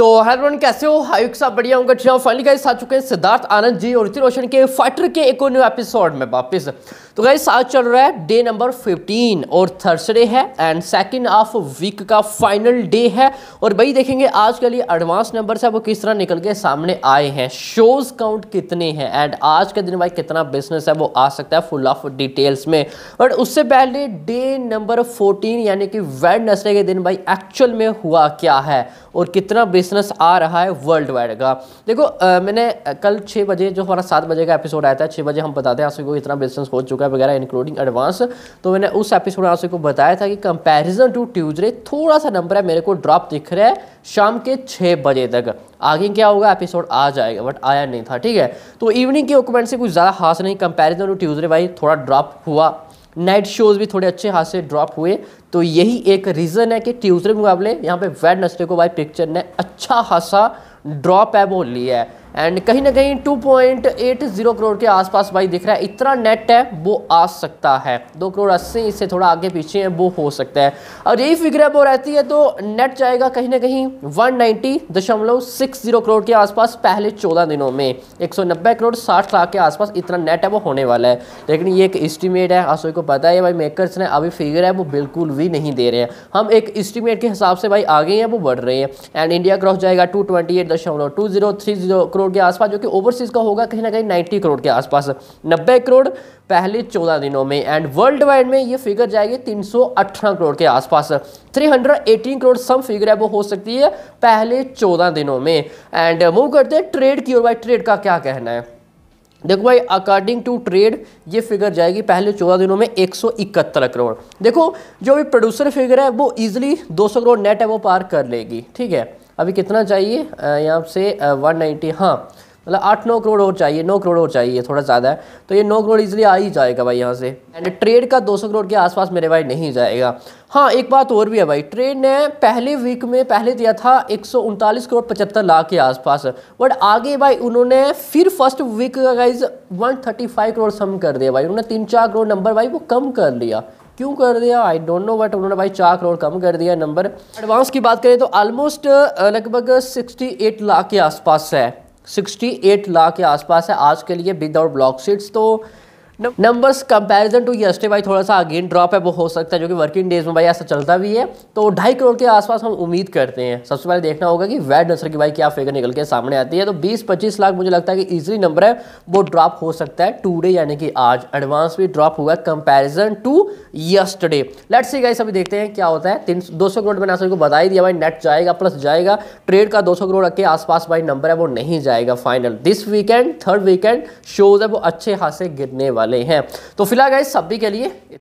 तो हेलो कैसे हो हाइक साहब बढ़िया होंगे ठीक फाइनली गाइस आ चुके हैं सिद्धार्थ आनंद जी और ऋतिक रोशन के फाइटर के एक न्यू एपिसोड में वापस तो गाइस आज चल रहा है डे नंबर 15 और थर्सडे है एंड सेकंड ऑफ वीक का फाइनल डे है और भाई देखेंगे आज के लिए एडवांस नंबर है वो किस तरह निकल के सामने आए हैं शोज काउंट कितने हैं एंड आज के दिन भाई कितना बिजनेस है वो आ सकता है फुल ऑफ डिटेल्स में बट उससे पहले डे नंबर फोर्टीन यानी कि वेडनेसडे के दिन भाई एक्चुअल में हुआ क्या है और कितना बिजनेस आ रहा है वर्ल्ड वाइड का देखो आ, मैंने कल छः बजे जो हमारा सात बजे का एपिसोड आया था छः बजे हम बताते हैं आपको इतना बिजनेस हो चुका है वगैरह इंक्लूडिंग एडवांस तो मैंने उस एपिसोड में आप सबको बताया था कि कंपैरिजन टू ट्यूजडे थोड़ा सा नंबर है मेरे को ड्रॉप दिख रहा है शाम के छः बजे तक आगे क्या होगा एपिसोड आ जाएगा बट आया नहीं था ठीक है तो इवनिंग के डॉक्यूमेंट से कुछ ज़्यादा खास नहीं कंपेरिजन टू ट्यूजडे भाई थोड़ा ड्रॉप हुआ नाइट शोज़ भी थोड़े अच्छे हाथ से ड्रॉप हुए तो यही एक रीज़न है कि ट्यूजडे मुकाबले यहाँ पे वेडनेसडे को भाई पिक्चर ने अच्छा खासा ड्रॉप है वो लिया है एंड कहीं ना कहीं 2.80 करोड़ के आसपास भाई दिख रहा है इतना नेट है वो आ सकता है दो करोड़ अस्सी इससे थोड़ा आगे पीछे है वो हो सकता है और यही फिगर वो रहती है तो नेट जाएगा कहीं ना कहीं वन जीरो करोड़ के आसपास पहले 14 दिनों में 190 करोड़ 60 लाख के आसपास इतना नेट है वो होने वाला है लेकिन ये एक इस्टीमेट है आसोई को पता है भाई मेकरस ने अभी फिगर है वो बिल्कुल भी नहीं दे रहे हैं हम एक इस्टीमेट के हिसाब से भाई आगे हैं वो बढ़ रहे हैं एंड इंडिया क्रॉस जाएगा टू ट्वेंटी करोड़ के आसपास जो कि ओवरसीज़ का होगा कहीं ना कहीं नाइन्टी करोड़ के आसपास नब्बे करोड़ पहले चौदह दिनों में एंड वर्ल्ड वाइड में ये फिगर जाएगी तीन करोड़ के आसपास 318 करोड़ सम फिगर है वो हो सकती है पहले चौदह दिनों में एंड मूव करते हैं ट्रेड की ओर भाई ट्रेड का क्या कहना है देखो भाई अकॉर्डिंग टू ट्रेड ये फिगर जाएगी पहले चौदह दिनों में एक करोड़ देखो जो भी प्रोड्यूसर फिगर है वो ईजिली 200 करोड़ नेट है वो पार कर लेगी ठीक है अभी कितना चाहिए यहाँ से वन नाइन्टी हाँ मतलब आठ नौ करोड़ और चाहिए नौ करोड़ और चाहिए थोड़ा ज़्यादा है तो ये नौ करोड़ इजिली आ ही जाएगा भाई यहाँ से एंड ट्रेड का दो सौ करोड़ के आसपास मेरे भाई नहीं जाएगा हाँ एक बात और भी है भाई ट्रेड ने पहले वीक में पहले दिया था एक सौ उनतालीस करोड़ पचहत्तर लाख के आसपास बट आगे भाई उन्होंने फिर फर्स्ट वीक का गाइज फाइव करोड़ सम कर दिया भाई उन्होंने तीन चार करोड़ नंबर भाई वो कम कर लिया क्यों कर दिया आई डोंट नो बट उन्होंने भाई चार करोड़ कम कर दिया नंबर एडवांस की बात करें तो ऑलमोस्ट uh, लगभग 68 लाख के आसपास है 68 लाख के आसपास है आज के लिए विदाउट ब्लॉक सीट्स तो नंबर्स कंपैरिजन टू यस्टे भाई थोड़ा सा अगेन ड्रॉप है वो हो सकता है जो कि वर्किंग डेज में भाई ऐसा चलता भी है तो ढाई करोड़ के आसपास हम उम्मीद करते हैं सबसे पहले देखना होगा कि वैड नसर की भाई क्या फिगर निकल के सामने आती है तो बीस पच्चीस लाख मुझे लगता है कि इजिली नंबर है वो ड्रॉप हो सकता है टू यानी कि आज एडवांस भी ड्रॉप हुआ है comparison to yesterday let see guys अभी देखते हैं क्या होता है तीन दो सौ करोड़ मैंने आपको बता ही दिया भाई नेट जाएगा प्लस जाएगा ट्रेड का 200 करोड़ के आसपास भाई नंबर है वो नहीं जाएगा final this weekend third weekend shows है वो अच्छे खासे गिरने वाले वाले हैं तो फिलहाल इस सभी के लिए